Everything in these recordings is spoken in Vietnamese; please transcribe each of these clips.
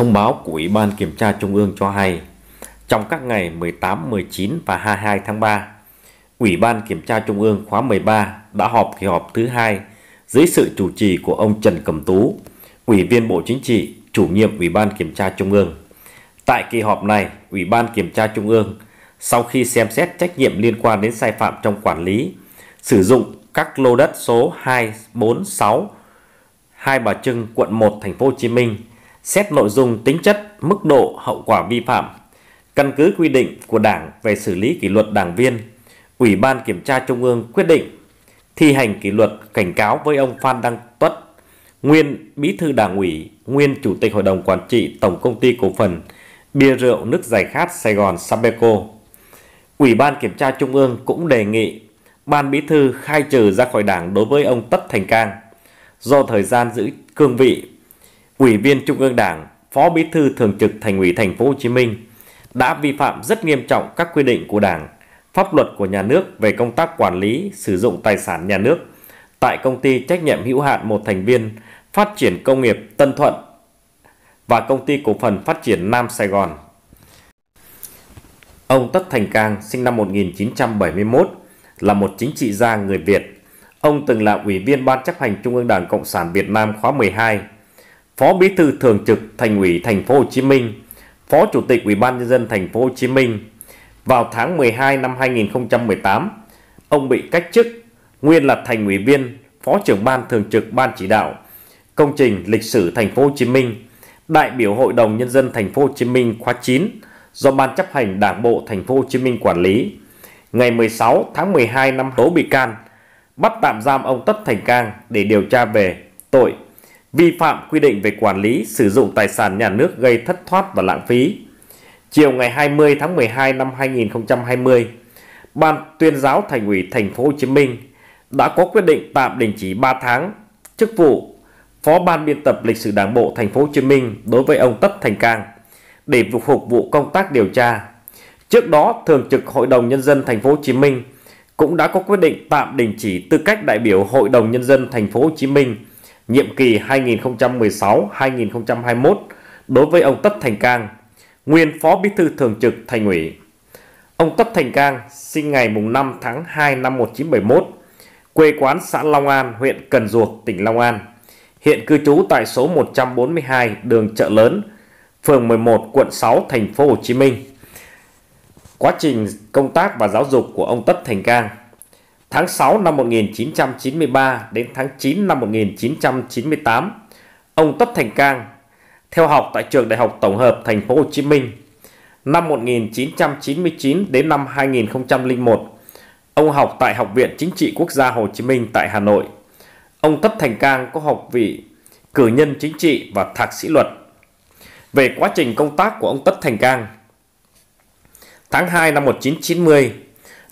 Thông báo của Ủy ban Kiểm tra Trung ương cho hay, trong các ngày 18, 19 và 22 tháng 3, Ủy ban Kiểm tra Trung ương khóa 13 đã họp kỳ họp thứ hai dưới sự chủ trì của ông Trần Cẩm Tú, Ủy viên Bộ Chính trị, chủ nhiệm Ủy ban Kiểm tra Trung ương. Tại kỳ họp này, Ủy ban Kiểm tra Trung ương sau khi xem xét trách nhiệm liên quan đến sai phạm trong quản lý, sử dụng các lô đất số 246 Hai Bà Trưng, quận 1, thành phố Hồ Chí Minh xét nội dung, tính chất, mức độ, hậu quả vi phạm, căn cứ quy định của Đảng về xử lý kỷ luật đảng viên, Ủy ban Kiểm tra Trung ương quyết định thi hành kỷ luật cảnh cáo với ông Phan Đăng Tuất, nguyên Bí thư Đảng ủy, nguyên Chủ tịch Hội đồng Quản trị Tổng Công ty Cổ phần Bia rượu nước giải khát Sài Gòn Sabeco. Ủy ban Kiểm tra Trung ương cũng đề nghị Ban Bí thư khai trừ ra khỏi Đảng đối với ông Tất Thành Cang do thời gian giữ cương vị Ủy viên Trung ương Đảng, Phó Bí thư Thường trực Thành ủy Thành phố Hồ Chí Minh đã vi phạm rất nghiêm trọng các quy định của Đảng, pháp luật của nhà nước về công tác quản lý sử dụng tài sản nhà nước tại công ty trách nhiệm hữu hạn một thành viên phát triển công nghiệp Tân Thuận và công ty cổ phần phát triển Nam Sài Gòn. Ông Tất Thành Cang sinh năm 1971 là một chính trị gia người Việt. Ông từng là ủy viên Ban chấp hành Trung ương Đảng Cộng sản Việt Nam khóa 12 Phó Bí thư Thường trực Thành ủy Thành phố Hồ Chí Minh, Phó Chủ tịch Ủy ban nhân dân Thành phố Hồ Chí Minh. Vào tháng 12 năm 2018, ông bị cách chức, nguyên là thành ủy viên, Phó trưởng ban thường trực ban chỉ đạo công trình lịch sử Thành phố Hồ Chí Minh, đại biểu Hội đồng nhân dân Thành phố Hồ Chí Minh khóa 9 do Ban chấp hành Đảng bộ Thành phố Hồ Chí Minh quản lý. Ngày 16 tháng 12 năm tố bị can, bắt tạm giam ông Tất Thành Cang để điều tra về tội vi phạm quy định về quản lý sử dụng tài sản nhà nước gây thất thoát và lãng phí. Chiều ngày 20 tháng 12 năm 2020, Ban tuyên giáo Thành ủy Thành phố Hồ Chí Minh đã có quyết định tạm đình chỉ 3 tháng chức vụ Phó Ban biên tập lịch sử Đảng bộ Thành phố Hồ Chí Minh đối với ông Tất Thành Cang để phục vụ công tác điều tra. Trước đó, Thường trực Hội đồng nhân dân Thành phố Hồ Chí Minh cũng đã có quyết định tạm đình chỉ tư cách đại biểu Hội đồng nhân dân Thành phố Hồ Chí Minh nhiệm kỳ 2016-2021 đối với ông Tất Thành Cang, nguyên Phó Bí thư Thường trực Thành ủy. Ông Tất Thành Cang sinh ngày 5 tháng 2 năm 1971, quê quán xã Long An, huyện Cần Duộc, tỉnh Long An. Hiện cư trú tại số 142 đường Chợ Lớn, phường 11, quận 6, thành phố Hồ Chí Minh. Quá trình công tác và giáo dục của ông Tất Thành Cang Tháng 6 năm 1993 đến tháng 9 năm 1998, ông Tất Thành Cang theo học tại trường Đại học Tổng hợp Thành phố Hồ Chí Minh. Năm 1999 đến năm 2001, ông học tại Học viện Chính trị Quốc gia Hồ Chí Minh tại Hà Nội. Ông Tất Thành Cang có học vị cử nhân chính trị và thạc sĩ luật. Về quá trình công tác của ông Tất Thành Cang, tháng 2 năm 1990,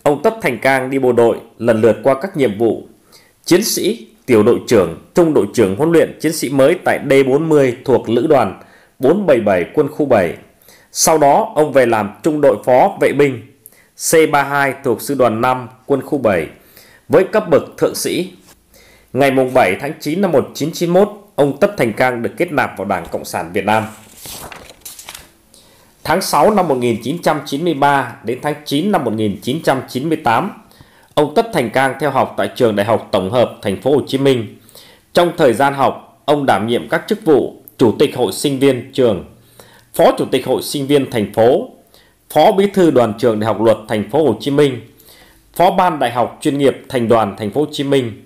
ông tất thành cang đi bộ đội lần lượt qua các nhiệm vụ chiến sĩ, tiểu đội trưởng, trung đội trưởng huấn luyện chiến sĩ mới tại D40 thuộc lữ đoàn 477 quân khu 7. Sau đó ông về làm trung đội phó vệ binh C32 thuộc sư đoàn 5 quân khu 7 với cấp bậc thượng sĩ. Ngày 7 tháng 9 năm 1991, ông Tất Thành Cang được kết nạp vào Đảng Cộng sản Việt Nam. Tháng 6 năm 1993 đến tháng 9 năm 1998, ông Tất Thành Cang theo học tại trường Đại học Tổng hợp Thành phố Hồ Chí Minh. Trong thời gian học, ông đảm nhiệm các chức vụ Chủ tịch Hội sinh viên trường, Phó Chủ tịch Hội sinh viên thành phố, Phó Bí thư Đoàn trường Đại học Luật Thành phố Hồ Chí Minh, Phó ban Đại học chuyên nghiệp Thành đoàn Thành phố Hồ Chí Minh.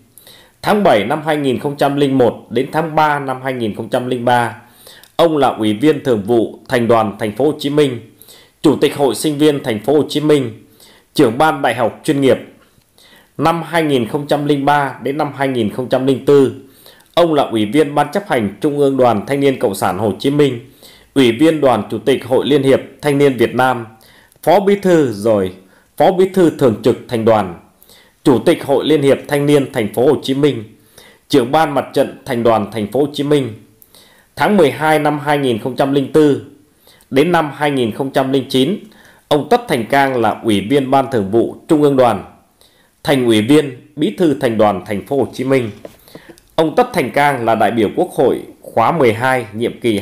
Tháng 7 năm 2001 đến tháng 3 năm 2003, Ông là Ủy viên Thường vụ Thành đoàn Thành phố Hồ Chí Minh, Chủ tịch Hội Sinh viên Thành phố Hồ Chí Minh, trưởng ban đại học chuyên nghiệp. Năm 2003 đến năm 2004, ông là Ủy viên Ban chấp hành Trung ương Đoàn Thanh niên Cộng sản Hồ Chí Minh, Ủy viên Đoàn Chủ tịch Hội Liên hiệp Thanh niên Việt Nam, Phó Bí thư rồi Phó Bí thư Thường trực Thành đoàn, Chủ tịch Hội Liên hiệp Thanh niên Thành phố Hồ Chí Minh, trưởng ban mặt trận Thành đoàn Thành phố Hồ Chí Minh. Tháng 12 năm 2004 đến năm 2009, ông Tất Thành Cang là ủy viên Ban Thường vụ Trung ương Đoàn, thành ủy viên, bí thư thành đoàn thành phố Hồ Chí Minh. Ông Tất Thành Cang là đại biểu Quốc hội khóa 12 nhiệm kỳ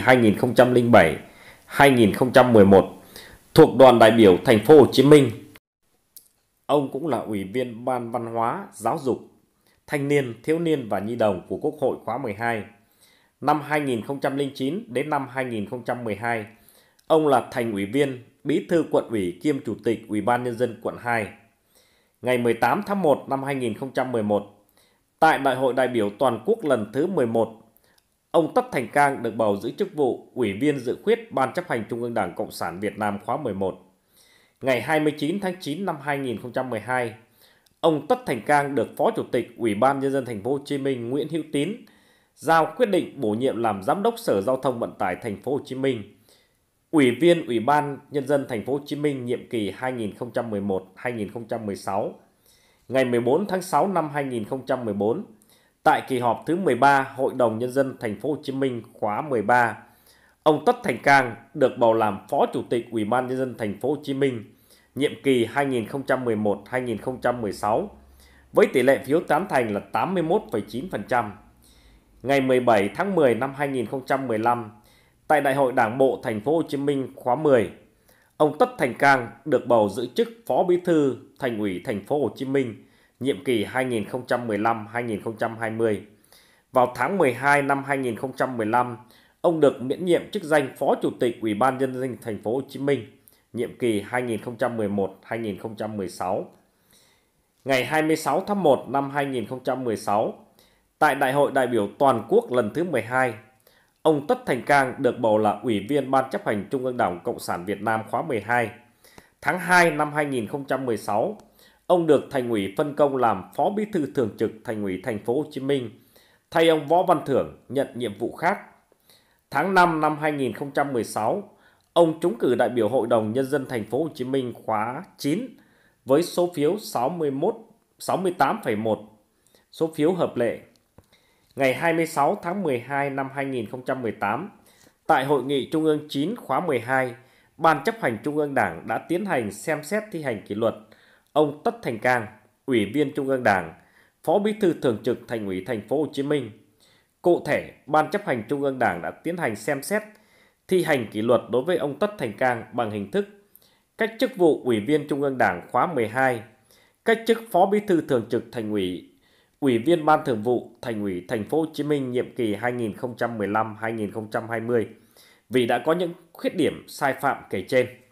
2007-2011 thuộc đoàn đại biểu thành phố Hồ Chí Minh. Ông cũng là ủy viên Ban Văn hóa, Giáo dục, Thanh niên, Thiếu niên và Nhi đồng của Quốc hội khóa 12 năm 2009 đến năm 2012. Ông là thành ủy viên, bí thư quận ủy kiêm chủ tịch Ủy ban nhân dân quận 2. Ngày 18 tháng 1 năm 2011, tại Đại hội đại biểu toàn quốc lần thứ 11, ông Tất Thành Cang được bầu giữ chức vụ Ủy viên dự khuyết Ban chấp hành Trung ương Đảng Cộng sản Việt Nam khóa 11. Ngày 29 tháng 9 năm 2012, ông Tất Thành Cang được Phó Chủ tịch Ủy ban nhân dân thành phố Hồ Chí Minh Nguyễn Hữu Tín giao quyết định bổ nhiệm làm giám đốc Sở Giao thông Vận tải Thành phố Hồ Chí Minh, Ủy viên Ủy ban Nhân dân Thành phố Hồ Chí Minh nhiệm kỳ 2011-2016, ngày 14 tháng 6 năm 2014, tại kỳ họp thứ 13 Hội đồng Nhân dân Thành phố Hồ Chí Minh khóa 13, ông Tất Thành Cang được bầu làm Phó Chủ tịch Ủy ban Nhân dân Thành phố Hồ Chí Minh nhiệm kỳ 2011-2016 với tỷ lệ phiếu tán thành là 81,9% ngày 17 tháng 10 năm 2015 tại Đại hội Đảng bộ Thành phố Hồ Chí Minh khóa 10. Ông Tất Thành Cang được bầu giữ chức Phó Bí thư Thành ủy Thành phố Hồ Chí Minh nhiệm kỳ 2015-2020. Vào tháng 12 năm 2015, ông được miễn nhiệm chức danh Phó Chủ tịch Ủy ban nhân dân Thành phố Hồ Chí Minh nhiệm kỳ 2011-2016. Ngày 26 tháng 1 năm 2016, Tại Đại hội đại biểu toàn quốc lần thứ 12, ông Tất Thành Cang được bầu là Ủy viên Ban chấp hành Trung ương Đảng Cộng sản Việt Nam khóa 12. Tháng 2 năm 2016, ông được Thành ủy phân công làm Phó Bí thư Thường trực Thành ủy Thành phố Hồ Chí Minh, thay ông Võ Văn Thưởng nhận nhiệm vụ khác. Tháng 5 năm 2016, ông trúng cử đại biểu Hội đồng Nhân dân Thành phố Hồ Chí Minh khóa 9 với số phiếu 61, 68,1, số phiếu hợp lệ ngày 26 tháng 12 năm 2018, tại Hội nghị Trung ương 9 khóa 12, Ban chấp hành Trung ương Đảng đã tiến hành xem xét thi hành kỷ luật ông Tất Thành Cang, Ủy viên Trung ương Đảng, Phó Bí thư Thường trực Thành ủy Thành phố Hồ Chí Minh. Cụ thể, Ban chấp hành Trung ương Đảng đã tiến hành xem xét thi hành kỷ luật đối với ông Tất Thành Cang bằng hình thức cách chức vụ Ủy viên Trung ương Đảng khóa 12, cách chức Phó Bí thư Thường trực Thành ủy Ủy viên Ban Thường vụ Thành ủy Thành phố Hồ Chí Minh nhiệm kỳ 2015-2020 vì đã có những khuyết điểm sai phạm kể trên.